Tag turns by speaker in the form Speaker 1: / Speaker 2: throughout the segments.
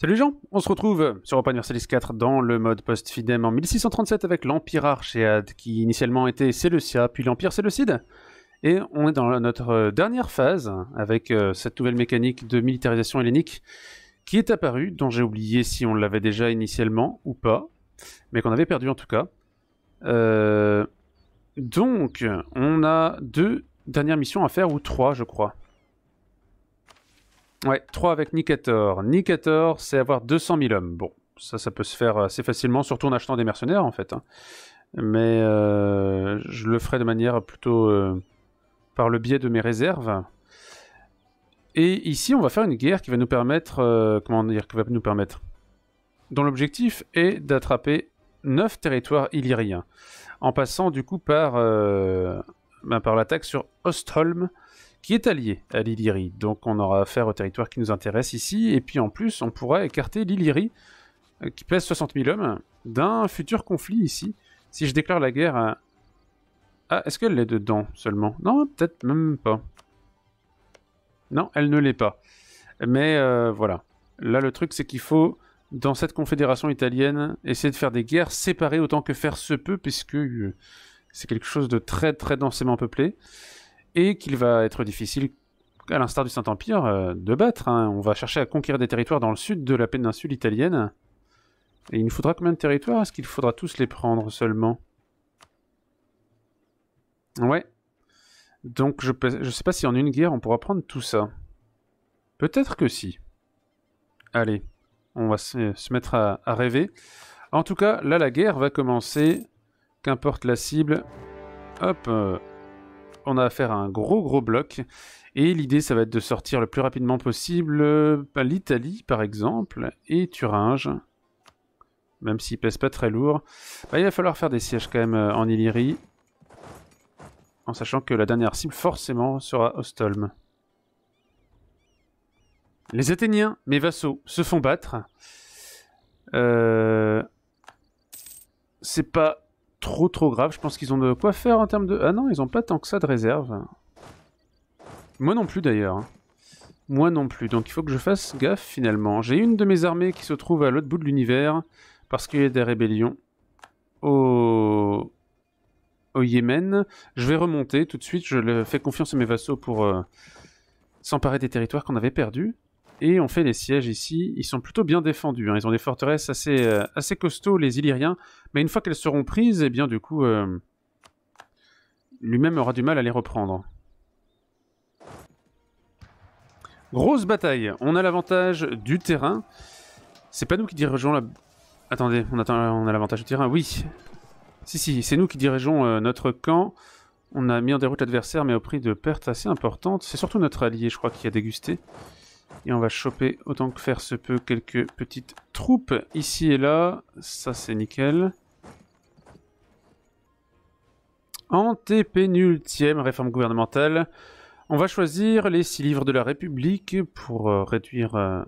Speaker 1: Salut les gens, on se retrouve sur Open Universalis 4 dans le mode post-fidem en 1637 avec l'Empire Archéade qui initialement était Séleucia puis l'Empire Séleucide. Et on est dans notre euh, dernière phase avec euh, cette nouvelle mécanique de militarisation hellénique qui est apparue, dont j'ai oublié si on l'avait déjà initialement ou pas, mais qu'on avait perdu en tout cas. Euh, donc, on a deux dernières missions à faire, ou trois je crois. Ouais, 3 avec Nikator. Nikator, c'est avoir 200 000 hommes. Bon, ça, ça peut se faire assez facilement, surtout en achetant des mercenaires, en fait. Hein. Mais euh, je le ferai de manière plutôt euh, par le biais de mes réserves. Et ici, on va faire une guerre qui va nous permettre... Euh, comment dire Qui va nous permettre Dont l'objectif est d'attraper 9 territoires illyriens. En passant, du coup, par, ben, par l'attaque sur Ostholm qui est allié à l'Illyrie. Donc on aura affaire au territoire qui nous intéresse ici, et puis en plus on pourra écarter l'Illyrie, euh, qui pèse 60 000 hommes, d'un futur conflit ici. Si je déclare la guerre à... Ah, est-ce qu'elle est dedans seulement Non, peut-être même pas. Non, elle ne l'est pas. Mais euh, voilà. Là, le truc, c'est qu'il faut, dans cette confédération italienne, essayer de faire des guerres séparées autant que faire se peut, puisque euh, c'est quelque chose de très, très densément peuplé et qu'il va être difficile, à l'instar du Saint-Empire, euh, de battre. Hein. On va chercher à conquérir des territoires dans le sud de la péninsule italienne. Et il nous faudra combien de territoires Est-ce qu'il faudra tous les prendre seulement Ouais. Donc je, je sais pas si en une guerre on pourra prendre tout ça. Peut-être que si. Allez, on va se, mettre à, rêver. En tout cas, là la guerre va commencer. Qu'importe la cible. Hop, euh, on a affaire à un gros gros bloc. Et l'idée, ça va être de sortir le plus rapidement possible euh, l'Italie, par exemple, et Thuringe. Même s'il pèse pas très lourd. Bah, il va falloir faire des sièges quand même euh, en Illyrie. En sachant que la dernière cible, forcément, sera Ostolm. Les Athéniens, mes vassaux, se font battre. Euh, c'est pas trop trop grave. Je pense qu'ils ont de quoi faire en termes de... Ah non, ils ont pas tant que ça de réserve. Moi non plus d'ailleurs. Hein. Moi non plus. Donc il faut que je fasse gaffe finalement. J'ai une de mes armées qui se trouve à l'autre bout de l'univers parce qu'il y a des rébellions au... au Yémen. Je vais remonter tout de suite. Je fais confiance à mes vassaux pour euh, s'emparer des territoires qu'on avait perdus et on fait les sièges ici. Ils sont plutôt bien défendus. Hein. Ils ont des forteresses assez, euh, assez costauds, les Illyriens. Mais une fois qu'elles seront prises, eh bien, du coup, euh, lui-même aura du mal à les reprendre. Grosse bataille. On a l'avantage du terrain. C'est pas nous qui dirigeons la... Attendez, on, attend, on a l'avantage du terrain, oui. Si, si, c'est nous qui dirigeons euh, notre camp. On a mis en déroute l'adversaire, mais au prix de pertes assez importantes. C'est surtout notre allié, je crois, qui a dégusté. Et on va choper autant que faire se peut quelques petites troupes ici et là. Ça c'est nickel. En Antépénultième réforme gouvernementale. On va choisir les six livres de la République pour euh, réduire euh,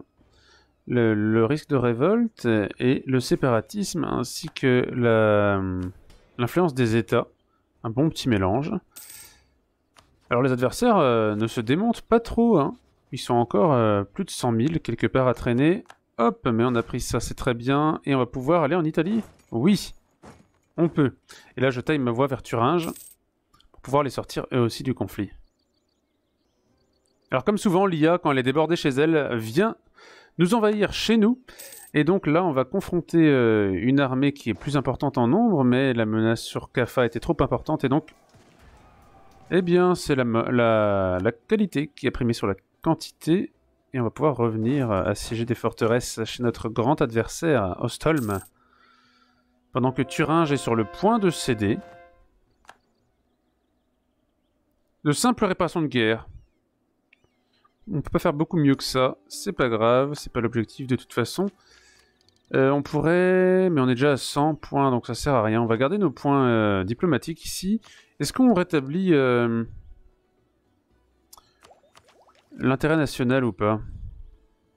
Speaker 1: le, risque de révolte et le séparatisme ainsi que euh, l'influence des États. Un bon petit mélange. Alors les adversaires ne se démontent pas trop. Hein. Ils sont encore euh, plus de 100 000 quelque part à traîner. Hop, mais on a pris ça, c'est très bien. Et on va pouvoir aller en Italie Oui, on peut. Et là, je taille ma voie vers Thuringe pour pouvoir les sortir eux aussi du conflit. Alors comme souvent, l'IA, quand elle est débordée chez elle, vient nous envahir chez nous. Et donc là, on va confronter euh, une armée qui est plus importante en nombre, mais la menace sur Kafa était trop importante, et donc... Eh bien, c'est la, la, qualité qui a primé sur la quantité. Et on va pouvoir revenir euh, assiéger des forteresses chez notre grand adversaire, Ostholm. Pendant que Thuringe est sur le point de céder. De simple réparation de guerre. On peut pas faire beaucoup mieux que ça. C'est pas grave, c'est pas l'objectif de toute façon. Euh, on pourrait... Mais on est déjà à 100 points, donc ça sert à rien. On va garder nos points euh, diplomatiques ici. Est-ce qu'on rétablit... L'intérêt national ou pas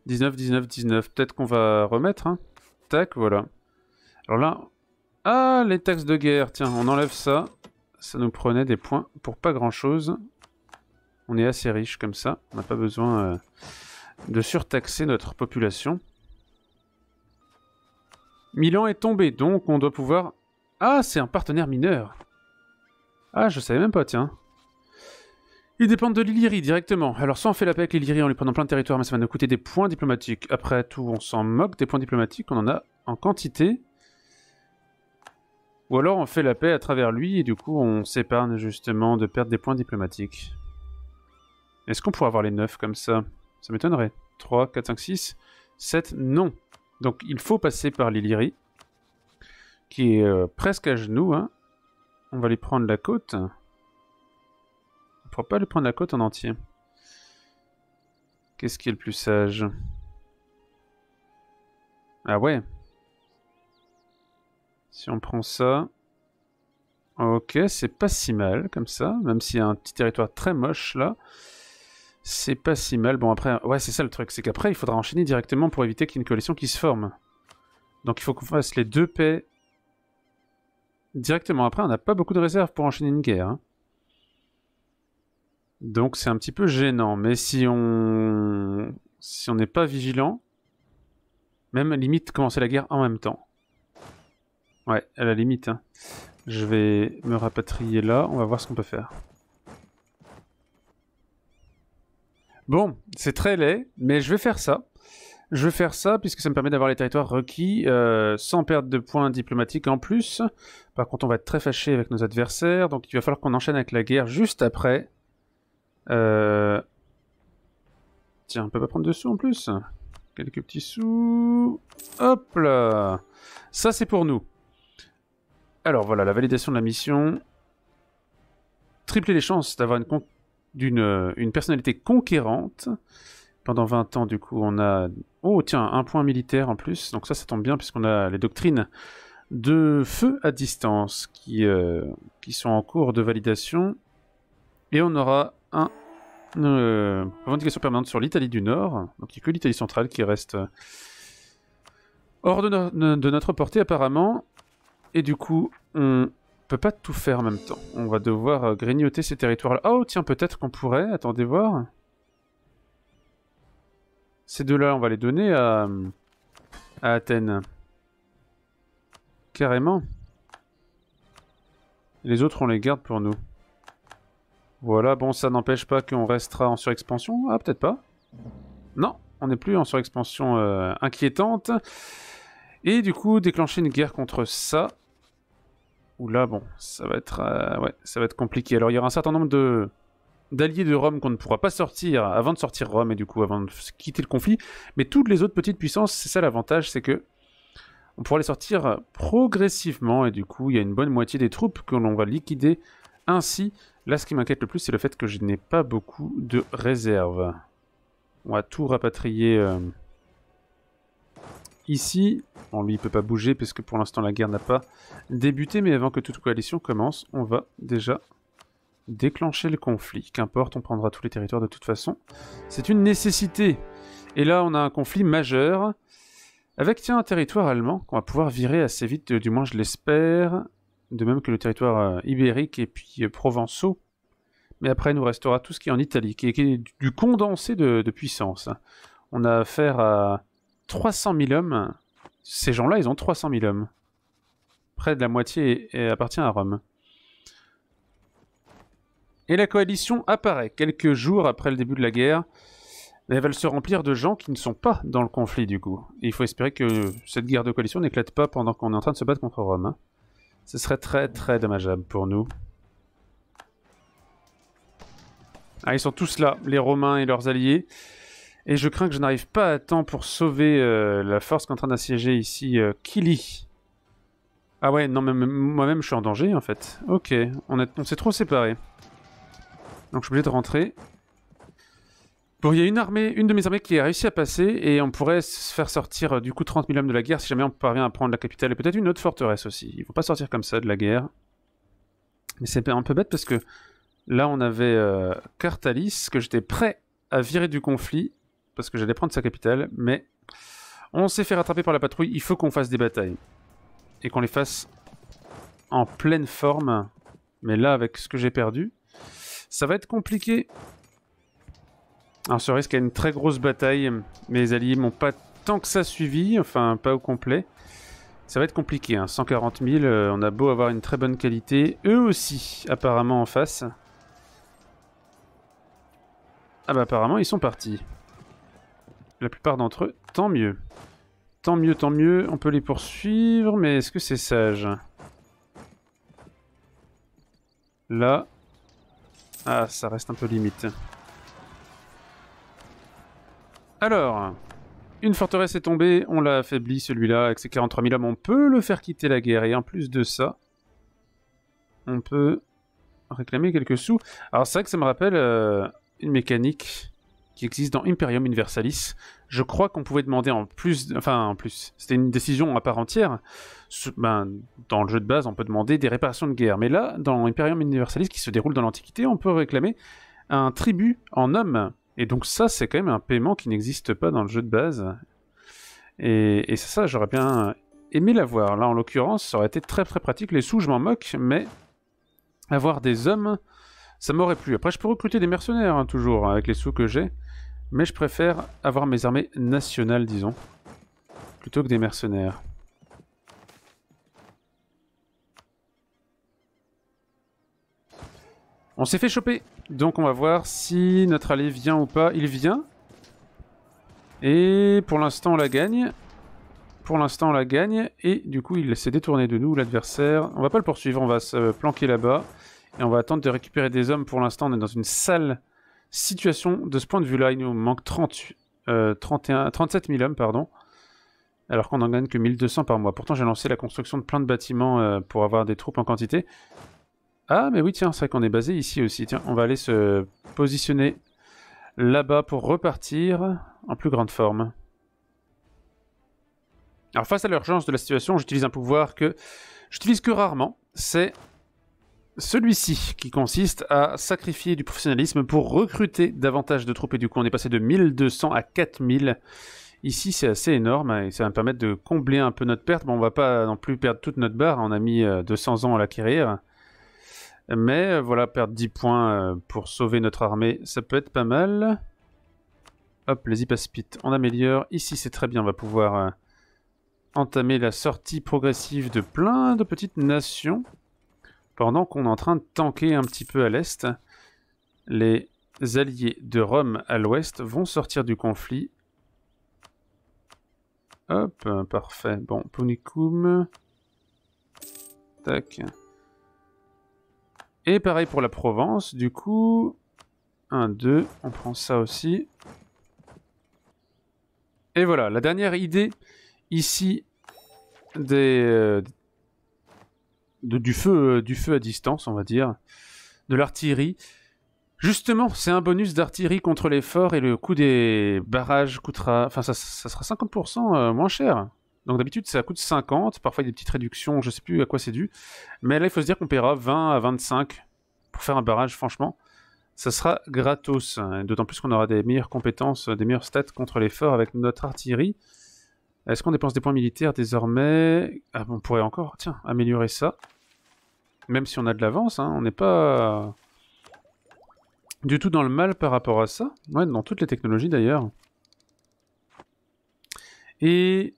Speaker 1: 19, 19, 19. Peut-être qu'on va remettre. Hein Tac, voilà. Alors là... Ah, les taxes de guerre. Tiens, on enlève ça. Ça nous prenait des points pour pas grand-chose. On est assez riche comme ça. On n'a pas besoin euh, de surtaxer notre population. Milan est tombé, donc on doit pouvoir... Ah, c'est un partenaire mineur. Ah, je savais même pas, tiens. Ils dépendent de l'Illyrie directement. Alors soit on fait la paix avec l'Illyrie en lui prenant plein de territoires, mais ça va nous coûter des points diplomatiques. Après tout, on s'en moque des points diplomatiques, on en a en quantité. Ou alors on fait la paix à travers lui et du coup on s'épargne justement de perdre des points diplomatiques. Est-ce qu'on pourrait avoir les 9 comme ça Ça m'étonnerait. 3, 4, 5, 6, 7, non. Donc il faut passer par l'Illyrie, qui est euh, presque à genoux. Hein. On va lui prendre la côte. Faut pas aller prendre la côte en entier. Qu'est-ce qui est le plus sage Ah ouais Si on prend ça... Ok, c'est pas si mal comme ça, même s'il y a un petit territoire très moche là. C'est pas si mal. Bon après, ouais c'est ça le truc, c'est qu'après il faudra enchaîner directement pour éviter qu'il y ait une coalition qui se forme. Donc il faut qu'on fasse les deux paix directement. Après on n'a pas beaucoup de réserves pour enchaîner une guerre. Hein. Donc c'est un petit peu gênant, mais si on si on n'est pas vigilant, même limite commencer la guerre en même temps. Ouais, à la limite. Hein. Je vais me rapatrier là, on va voir ce qu'on peut faire. Bon, c'est très laid, mais je vais faire ça. Je vais faire ça puisque ça me permet d'avoir les territoires requis euh, sans perdre de points diplomatiques en plus. Par contre, on va être très fâché avec nos adversaires, donc il va falloir qu'on enchaîne avec la guerre juste après. Euh, tiens, on peut pas prendre de sous en plus Quelques petits sous... Hop là Ça, c'est pour nous. Alors voilà, la validation de la mission. Tripler les chances d'avoir une, euh, personnalité conquérante. Pendant 20 ans, du coup, on a... Oh, tiens, un point militaire en plus. Donc ça, ça tombe bien, puisqu'on a les doctrines de feu à distance qui, euh, qui sont en cours de validation. Et on aura un ah. euh, revendication permanente sur l'Italie du Nord. Donc il n'y a que l'Italie centrale qui reste euh, hors de, notre portée apparemment. Et du coup, on peut pas tout faire en même temps. On va devoir euh, grignoter ces territoires-là. Oh tiens, peut-être qu'on pourrait. Attendez voir. Ces deux-là, on va les donner à, à Athènes. Carrément. Les autres, on les garde pour nous. Voilà, bon, ça n'empêche pas qu'on restera en surexpansion. Ah, peut-être pas. Non, on n'est plus en surexpansion euh, inquiétante. Et du coup, déclencher une guerre contre ça. Oula, là, bon, ça va être, euh, ouais, ça va être compliqué. Alors, il y aura un certain nombre de d'alliés de Rome qu'on ne pourra pas sortir avant de sortir Rome et du coup avant de quitter le conflit. Mais toutes les autres petites puissances, c'est ça l'avantage, c'est que on pourra les sortir progressivement et du coup, il y a une bonne moitié des troupes que l'on va liquider ainsi, là ce qui m'inquiète le plus c'est le fait que je n'ai pas beaucoup de réserves. On va tout rapatrier euh, ici. On lui il peut pas bouger parce que pour l'instant la guerre n'a pas débuté, mais avant que toute coalition commence, on va déjà déclencher le conflit. Qu'importe, on prendra tous les territoires de toute façon. C'est une nécessité. Et là, on a un conflit majeur. Avec, tiens, un territoire allemand qu'on va pouvoir virer assez vite, euh, du moins je l'espère de même que le territoire euh, ibérique et puis euh, provençaux. Mais après, nous restera tout ce qui est en Italie, qui est, du condensé de, puissance. On a affaire à 300 000 hommes. Ces gens-là, ils ont 300 000 hommes. Près de la moitié appartient à Rome. Et la coalition apparaît quelques jours après le début de la guerre. elle elles veulent se remplir de gens qui ne sont pas dans le conflit du coup. il faut espérer que cette guerre de coalition n'éclate pas pendant qu'on est en train de se battre contre Rome. Ce serait très très dommageable pour nous. Ah, ils sont tous là, les Romains et leurs alliés. Et je crains que je n'arrive pas à temps pour sauver euh, la force est en train d'assiéger ici euh, Kili. Ah ouais, non, mais moi-même je suis en danger en fait. Ok, on, on s'est trop séparés. Donc je suis obligé de rentrer. Bon, il y a une armée, une de mes armées qui a réussi à passer et on pourrait se faire sortir euh, du coup 30 000 hommes de la guerre si jamais on parvient à prendre la capitale et peut-être une autre forteresse aussi. ne faut pas sortir comme ça de la guerre. Mais c'est un peu bête parce que là on avait euh, Cartalis que j'étais prêt à virer du conflit parce que j'allais prendre sa capitale, mais on s'est fait rattraper par la patrouille. Il faut qu'on fasse des batailles et qu'on les fasse en pleine forme. Mais là avec ce que j'ai perdu, ça va être compliqué. Alors ce risque a une très grosse bataille, mes les alliés m'ont pas tant que ça suivi, enfin pas au complet. Ça va être compliqué, hein. 140 000, euh, on a beau avoir une très bonne qualité, eux aussi apparemment en face. Ah bah apparemment ils sont partis. La plupart d'entre eux, tant mieux. Tant mieux, tant mieux, on peut les poursuivre, mais est-ce que c'est sage Là... Ah, ça reste un peu limite. Alors, une forteresse est tombée, on l'a affaibli celui-là, avec ses 43 000 hommes, on peut le faire quitter la guerre, et en plus de ça, on peut réclamer quelques sous. Alors c'est vrai que ça me rappelle euh, une mécanique qui existe dans Imperium Universalis. Je crois qu'on pouvait demander en plus, enfin en plus, c'était une décision à part entière. Ben, dans le jeu de base, on peut demander des réparations de guerre, mais là, dans Imperium Universalis qui se déroule dans l'Antiquité, on peut réclamer un tribut en hommes. Et donc ça, c'est quand même un paiement qui n'existe pas dans le jeu de base. Et, ça, j'aurais bien aimé l'avoir. Là, en l'occurrence, ça aurait été très très pratique. Les sous, je m'en moque, mais avoir des hommes, ça m'aurait plu. Après, je peux recruter des mercenaires, hein, toujours, avec les sous que j'ai. Mais je préfère avoir mes armées nationales, disons, plutôt que des mercenaires. On s'est fait choper donc on va voir si notre allié vient ou pas. Il vient. Et pour l'instant on la gagne. Pour l'instant on la gagne. Et du coup il s'est détourné de nous l'adversaire. On va pas le poursuivre, on va se planquer là-bas. Et on va attendre de récupérer des hommes. Pour l'instant on est dans une sale situation de ce point de vue-là. Il nous manque 37 000 euh, hommes. pardon. Alors qu'on n'en gagne que 1200 par mois. Pourtant j'ai lancé la construction de plein de bâtiments euh, pour avoir des troupes en quantité. Ah, mais oui, tiens, c'est vrai qu'on est basé ici aussi. Tiens, on va aller se positionner là-bas pour repartir en plus grande forme. Alors, face à l'urgence de la situation, j'utilise un pouvoir que j'utilise que rarement. C'est celui-ci, qui consiste à sacrifier du professionnalisme pour recruter davantage de troupes. Et du coup, on est passé de 1200 à 4000. Ici, c'est assez énorme et ça va me permettre de combler un peu notre perte. Bon, on va pas non plus perdre toute notre barre. On a mis 200 euh, ans à l'acquérir. Mais euh, voilà, perdre 10 points euh, pour sauver notre armée, ça peut être pas mal. Hop, les hypaspites, on améliore. Ici, c'est très bien, on va pouvoir euh, entamer la sortie progressive de plein de petites nations. Pendant qu'on est en train de tanker un petit peu à l'est, les alliés de Rome à l'ouest vont sortir du conflit. Hop, parfait. Bon, Punicum. Tac. Et pareil pour la Provence, du coup... 1, 2, on prend ça aussi. Et voilà, la dernière idée ici des, euh, de, du, feu, euh, du feu à distance, on va dire, de l'artillerie. Justement, c'est un bonus d'artillerie contre les forts et le coût des barrages coûtera... Enfin, ça sera 50% euh, moins cher. Donc d'habitude, ça coûte 50, parfois il y a des petites réductions, je sais plus à quoi c'est dû. Mais là, il faut se dire qu'on paiera 20 à 25 pour faire un barrage, franchement. Ça sera gratos, hein. d'autant plus qu'on aura des meilleures compétences, des meilleures stats contre les forts avec notre artillerie. Est-ce qu'on dépense des points militaires désormais ah, On pourrait encore, tiens, améliorer ça. Même si on a de l'avance, hein, on n'est pas du tout dans le mal par rapport à ça. Ouais, dans toutes les technologies d'ailleurs. Et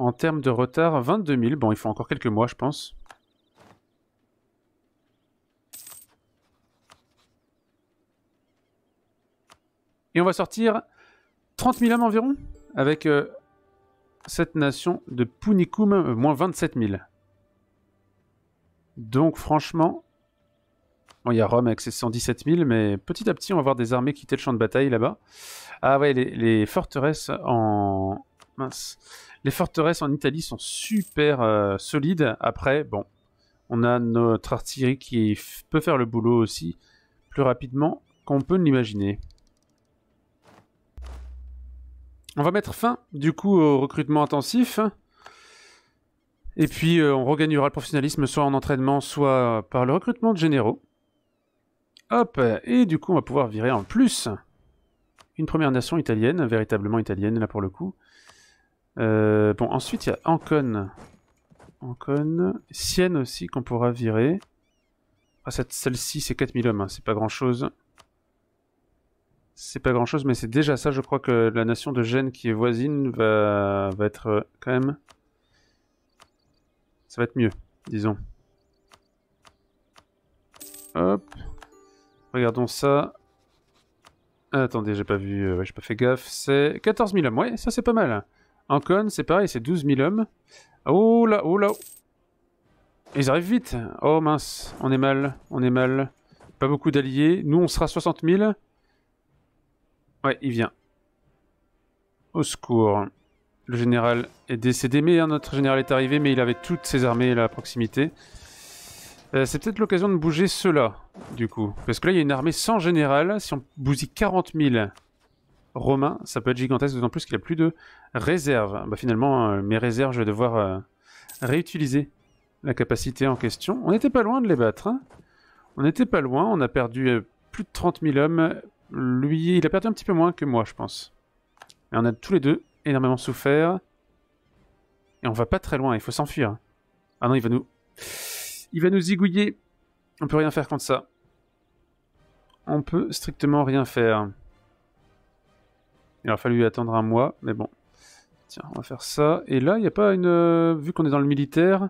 Speaker 1: en termes de retard, 22 000. Bon, il faut encore quelques mois, je pense. Et on va sortir 30 000 hommes environ avec euh, cette nation de Punicum, euh, moins 27 000. Donc franchement, bon, il y a Rome avec ses 117 000, mais petit à petit, on va voir des armées quitter le champ de bataille là-bas. Ah ouais, les forteresses en... Mince. Les forteresses en Italie sont super euh, solides. Après, bon, on a notre artillerie qui peut faire le boulot aussi plus rapidement qu'on peut l'imaginer. On va mettre fin du coup au recrutement intensif. Et puis euh, on regagnera le professionnalisme soit en entraînement, soit par le recrutement de généraux. Hop, et du coup on va pouvoir virer en plus une première nation italienne, véritablement italienne là pour le coup. Euh, bon, ensuite, il y a Ancon. Ancon. Sienne aussi, qu'on pourra virer. Ah, celle-ci, c'est 4000 hommes, hein, c'est pas grand-chose. C'est pas grand-chose, mais c'est déjà ça. Je crois que la nation de Gênes qui est voisine va, être euh, quand même... Ça va être mieux, disons. Hop. Regardons ça. attendez, j'ai pas vu... Euh, ouais, j'ai pas fait gaffe. C'est 14 000 hommes. Ouais, ça c'est pas mal con, c'est pareil, c'est 12 000 hommes. Oh là, oh là Ils arrivent vite Oh mince, on est mal, on est mal. Pas beaucoup d'alliés. Nous, on sera 60 000. Ouais, il vient. Au secours. Le général est décédé, mais notre général est arrivé, mais il avait toutes ses armées à proximité. Euh, c'est peut-être l'occasion de bouger ceux-là, du coup. Parce que là, il y a une armée sans général. Si on bousille 40 000 romain, ça peut être gigantesque, d'autant plus qu'il a plus de réserves. Bah, finalement, euh, mes réserves, je vais devoir euh, réutiliser la capacité en question. On n'était pas loin de les battre. Hein. on n'était pas loin, on a perdu euh, plus de 30 000 hommes. Lui, il a perdu un petit peu moins que moi, je pense. Et on a tous les deux énormément souffert. Et on va pas très loin, il faut s'enfuir. Ah non, il va nous... Il va nous zigouiller. On peut rien faire contre ça. On peut strictement rien faire. Il a fallu attendre un mois, mais bon. Tiens, on va faire ça. Et là, il n'y a pas une... Euh, vu qu'on est dans le militaire,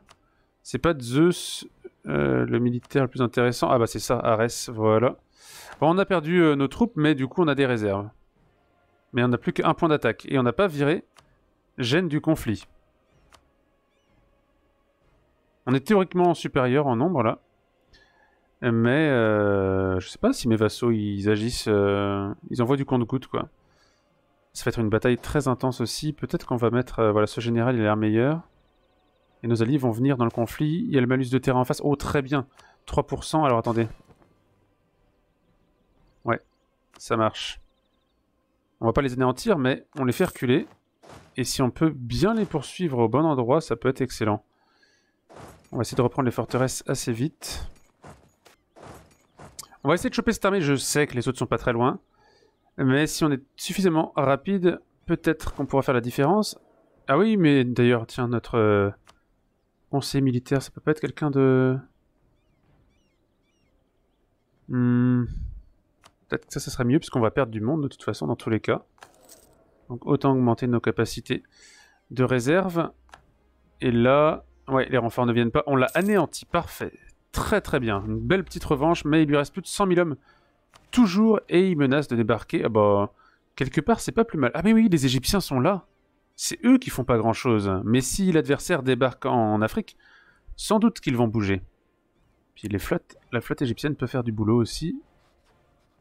Speaker 1: c'est pas Zeus, euh, le militaire le plus intéressant. Ah bah c'est ça, Ares, voilà. Bon, on a perdu euh, nos troupes, mais du coup, on a des réserves. Mais on n'a plus qu'un point d'attaque. Et on n'a pas viré gêne du conflit. On est théoriquement supérieur en nombre, là. Mais je sais pas si mes vassaux, ils agissent... ils envoient du compte coûte quoi. Ça va être une bataille très intense aussi. Peut-être qu'on va mettre... Euh, voilà, ce général, il a l'air meilleur. Et nos alliés vont venir dans le conflit. Il y a le malus de terrain en face. Oh, très bien. 3%. Alors, attendez. Ouais, ça marche. On va pas les anéantir, mais on les fait reculer. Et si on peut bien les poursuivre au bon endroit, ça peut être excellent. On va essayer de reprendre les forteresses assez vite. On va essayer de choper cette armée. Je sais que les autres sont pas très loin. Mais si on est suffisamment rapide, peut-être qu'on pourra faire la différence. Ah oui, mais d'ailleurs, tiens, notre conseil euh, conseiller militaire, ça peut pas être quelqu'un de... Hmm, peut-être que ça, ça serait mieux, puisqu'on va perdre du monde de toute façon, dans tous les cas. Donc autant augmenter nos capacités de réserve. Et là, ouais, les renforts ne viennent pas. On l'a anéanti, parfait. Très très bien. Une belle petite revanche, mais il lui reste plus de 100 000 hommes toujours et ils menacent de débarquer. Ah bah, quelque part, c'est pas plus mal. Ah mais oui, les Égyptiens sont là. C'est eux qui font pas grand-chose. Mais si l'adversaire débarque en Afrique, sans doute qu'ils vont bouger. Puis les flottes, la flotte égyptienne peut faire du boulot aussi.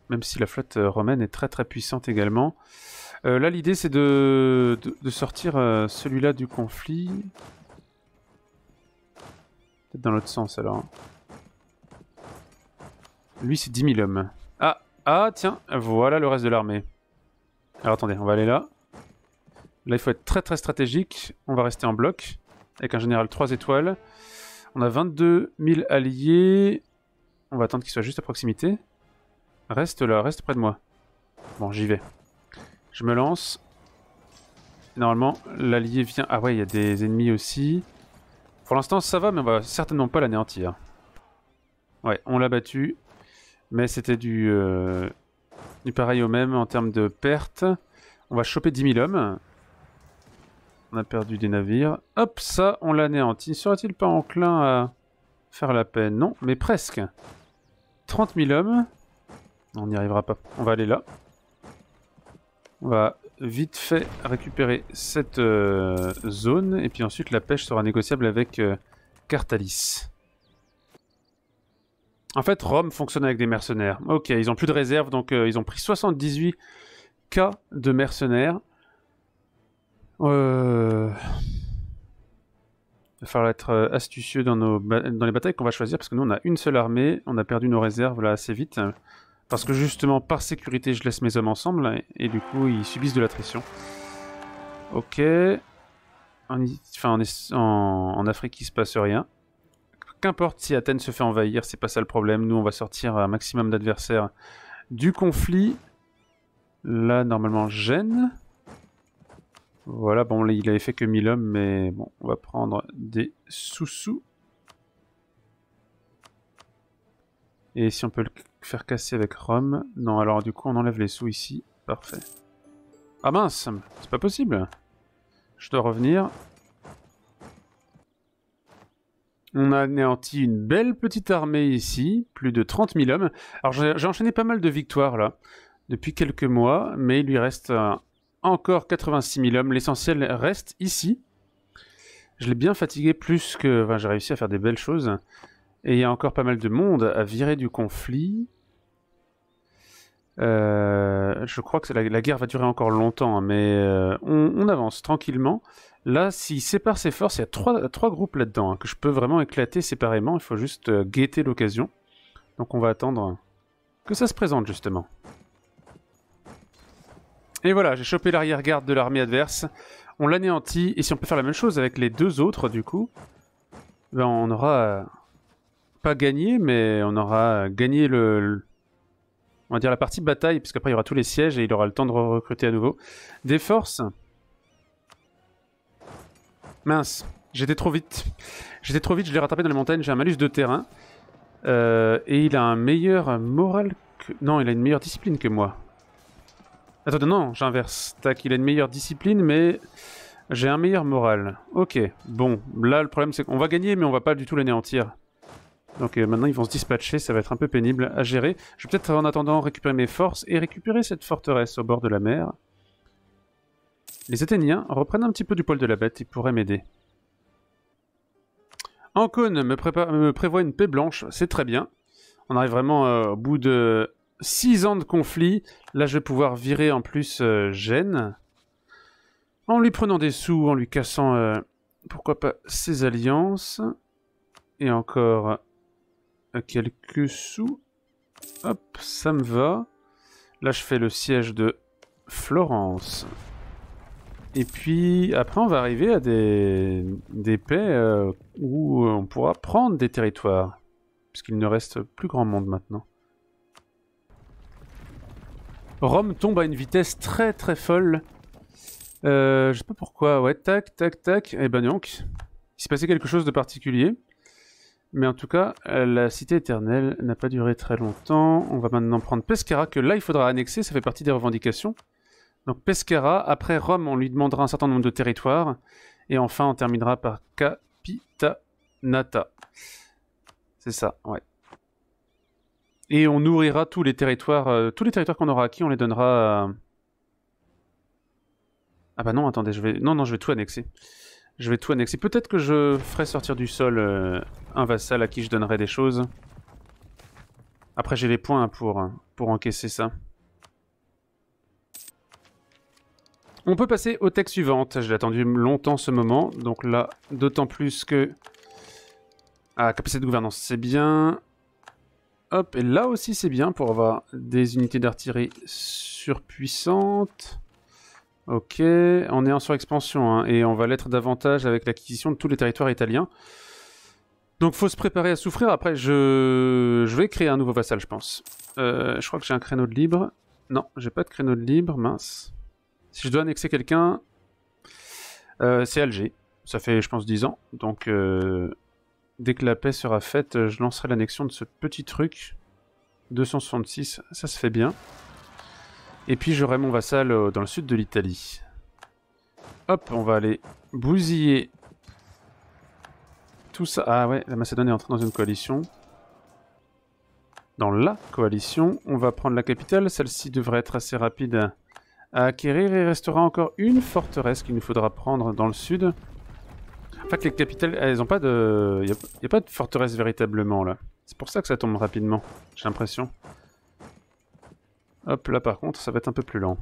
Speaker 1: Même si la flotte euh, romaine est très très puissante également. Euh, là, l'idée, c'est de, de, sortir euh, celui-là du conflit. Peut-être dans l'autre sens, alors. Lui, c'est 10 000 hommes. Ah tiens, voilà le reste de l'armée. Alors attendez, on va aller là. Là il faut être très très stratégique. On va rester en bloc. Avec un général 3 étoiles. On a 22 000 alliés. On va attendre qu'ils soient juste à proximité. Reste là, reste près de moi. Bon, j'y vais. Je me lance. Normalement, l'allié vient... Ah ouais, il y a des ennemis aussi. Pour l'instant, ça va, mais on va certainement pas l'anéantir. Ouais, on l'a battu. Mais c'était du, euh, du pareil au même en termes de pertes. On va choper 10 000 hommes. On a perdu des navires. Hop, ça, on l'anéantit. Sera-t-il pas enclin à faire la peine Non, mais presque. 30 000 hommes. On n'y arrivera pas. On va aller là. On va vite fait récupérer cette euh, zone. Et puis ensuite, la pêche sera négociable avec euh, Cartalis. En fait, Rome fonctionne avec des mercenaires. Ok, ils ont plus de réserve, donc euh, ils ont pris 78 cas de mercenaires. Il euh, va falloir être euh, astucieux dans, nos dans les batailles qu'on va choisir, parce que nous, on a une seule armée, on a perdu nos réserves là assez vite. Parce que justement, par sécurité, je laisse mes hommes ensemble, et, du coup, ils subissent de l'attrition. Ok. En, enfin, en Afrique, il se passe rien qu'importe si Athènes se fait envahir, c'est pas ça le problème. Nous, on va sortir un maximum d'adversaires du conflit. Là, normalement, gêne. Voilà, bon, là, il avait fait que 1000 hommes, mais bon, on va prendre des sous-sous. Et si on peut le faire casser avec Rome... Non, alors du coup, on enlève les sous ici. Parfait. Ah mince C'est pas possible Je dois revenir. On a anéanti une belle petite armée ici, plus de 30 000 hommes. Alors j'ai enchaîné pas mal de victoires là, depuis quelques mois, mais il lui reste euh, encore 86 000 hommes. L'essentiel reste ici. Je l'ai bien fatigué plus que... Enfin, j'ai réussi à faire des belles choses. Et il y a encore pas mal de monde à virer du conflit. Euh, je crois que la, guerre va durer encore longtemps, hein, mais euh, on, avance tranquillement. Là, s'il sépare ses forces, il y a trois, groupes là-dedans hein, que je peux vraiment éclater séparément. Il faut juste euh, guetter l'occasion. Donc on va attendre que ça se présente justement. Et voilà, j'ai chopé l'arrière-garde de l'armée adverse. On l'anéantit. Et si on peut faire la même chose avec les deux autres, du coup, ben, on aura pas gagné, mais on aura gagné le on va dire la partie bataille, puisqu'après il y aura tous les sièges et il aura le temps de recruter à nouveau, des forces. Mince, j'étais trop vite. J'étais trop vite, je l'ai rattrapé dans les montagnes, j'ai un malus de terrain. Euh, et il a un meilleur moral que... Non, il a une meilleure discipline que moi. Attends, non, j'inverse. Tac, il a une meilleure discipline, mais j'ai un meilleur moral. Ok, bon, là le problème c'est qu'on va gagner, mais on va pas du tout l'anéantir. Donc euh, maintenant ils vont se dispatcher, ça va être un peu pénible à gérer. Je vais peut-être en attendant récupérer mes forces et récupérer cette forteresse au bord de la mer. Les Athéniens reprennent un petit peu du poil de la bête, ils pourraient m'aider. Ancône me, prévoit une paix blanche, c'est très bien. On arrive vraiment euh, au bout de 6 ans de conflit. Là je vais pouvoir virer en plus euh, Gênes. En lui prenant des sous, en lui cassant, pourquoi pas, ses alliances. Et encore quelques sous. Hop, ça me va. Là, je fais le siège de Florence. Et puis, après, on va arriver à des, des paix euh, où on pourra prendre des territoires. Puisqu'il ne reste plus grand monde maintenant. Rome tombe à une vitesse très très folle. Euh, je sais pas pourquoi. Ouais, tac, tac, tac. Et eh ben donc, il s'est passé quelque chose de particulier. Mais en tout cas, euh, la cité éternelle n'a pas duré très longtemps. On va maintenant prendre Pescara, que là, il faudra annexer, ça fait partie des revendications. Donc Pescara, après Rome, on lui demandera un certain nombre de territoires. Et enfin, on terminera par Capitanata. C'est ça, ouais. Et on nourrira tous les territoires, euh, tous les territoires qu'on aura acquis, on les donnera... Ah bah non, attendez, je vais... Non, non, je vais tout annexer. Je vais tout annexer. Peut-être que je ferai sortir du sol euh, un vassal à qui je donnerai des choses. Après, j'ai les points pour, pour encaisser ça. On peut passer au texte suivant. J'ai attendu longtemps ce moment. Donc là, d'autant plus que... Ah, capacité de gouvernance, c'est bien. Hop, et là aussi c'est bien pour avoir des unités d'artillerie surpuissantes. Ok, on est en surexpansion, hein, et on va l'être davantage avec l'acquisition de tous les territoires italiens. Donc faut se préparer à souffrir, après je, je vais créer un nouveau vassal je pense. Euh, je crois que j'ai un créneau de libre. Non, j'ai pas de créneau de libre, mince. Si je dois annexer quelqu'un, euh, c'est Alger. Ça fait je pense 10 ans, donc euh, dès que la paix sera faite, je lancerai l'annexion de ce petit truc. 266, ça se fait bien. Et puis j'aurai mon vassal euh, dans le sud de l'Italie. Hop, on va aller bousiller tout ça. Ah ouais, la Macédoine est entrée dans une coalition. Dans la coalition, on va prendre la capitale. Celle-ci devrait être assez rapide à acquérir. il restera encore une forteresse qu'il nous faudra prendre dans le sud. En fait, les capitales, elles ont pas de... Il n'y a, pas de forteresse véritablement, là. C'est pour ça que ça tombe rapidement, j'ai l'impression. Hop, là par contre, ça va être un peu plus lent.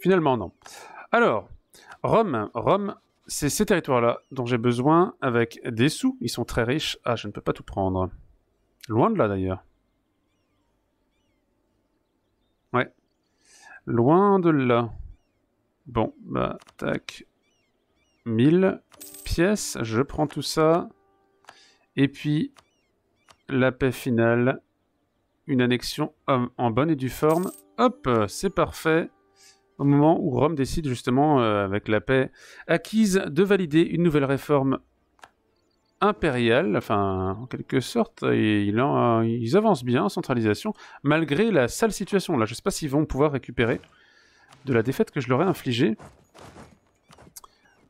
Speaker 1: Finalement, non. Alors, Rome, Rome, c'est ces territoires-là dont j'ai besoin avec des sous. Ils sont très riches. Ah, je ne peux pas tout prendre. Loin de là, d'ailleurs. Ouais. Loin de là. Bon, bah, tac. 1000 pièces, je prends tout ça. Et puis, la paix finale. Une annexion euh, en bonne et due forme. Hop, c'est parfait. Au moment où Rome décide justement, euh, avec la paix acquise, de valider une nouvelle réforme impériale, enfin, en quelque sorte, euh, ils avancent bien en centralisation, malgré la sale situation. Là, je ne sais pas s'ils vont pouvoir récupérer de la défaite que je leur ai infligée.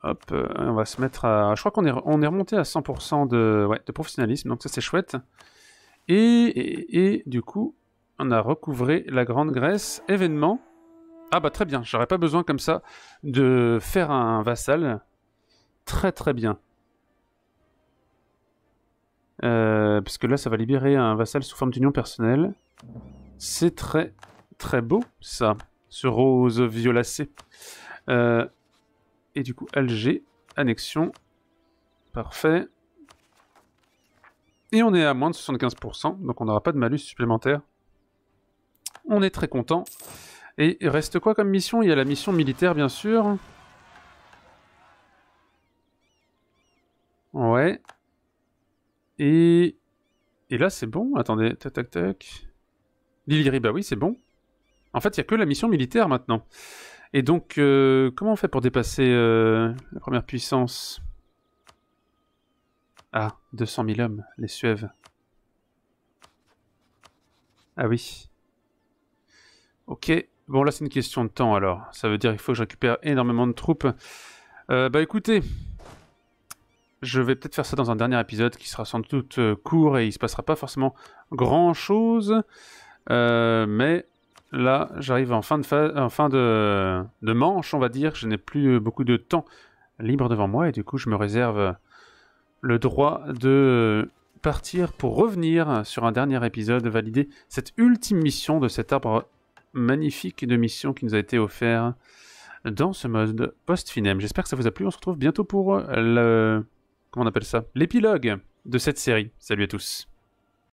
Speaker 1: Hop, euh, on va se mettre à... Je crois qu'on est, on est remonté à 100% de, ouais, de professionnalisme, donc ça c'est chouette. Et, et, et, du coup, on a recouvré la Grande Grèce. Événement. Ah bah très bien, j'aurais pas besoin comme ça de faire un vassal. Très très bien. Euh, parce que là, ça va libérer un vassal sous forme d'union personnelle. C'est très très beau, ça ce rose violacé. Euh, et du coup, Alger, annexion. Parfait. Et on est à moins de 75%, donc on n'aura pas de malus supplémentaire. On est très content. Et reste quoi comme mission Il y a la mission militaire, bien sûr. Ouais. Et... Et là, c'est bon. Attendez, tac, tac, tac. Liliri, bah oui, c'est bon. En fait, il n'y a que la mission militaire maintenant. Et donc, euh, comment on fait pour dépasser euh, la première puissance Ah, 200 000 hommes, les Suèves. Ah oui. Ok. Bon, là, c'est une question de temps, alors. Ça veut dire qu'il faut que je récupère énormément de troupes. Euh, bah, écoutez... Je vais peut-être faire ça dans un dernier épisode qui sera sans doute court et il se passera pas forcément grand-chose. mais là, j'arrive en fin, de, en fin de, manche, on va dire. Je n'ai plus beaucoup de temps libre devant moi et du coup, je me réserve le droit de partir pour revenir sur un dernier épisode, valider cette ultime mission de cet arbre magnifique de mission qui nous a été offert dans ce mode post-finem. J'espère que ça vous a plu. On se retrouve bientôt pour le... Comment on appelle ça L'épilogue de cette série. Salut à tous.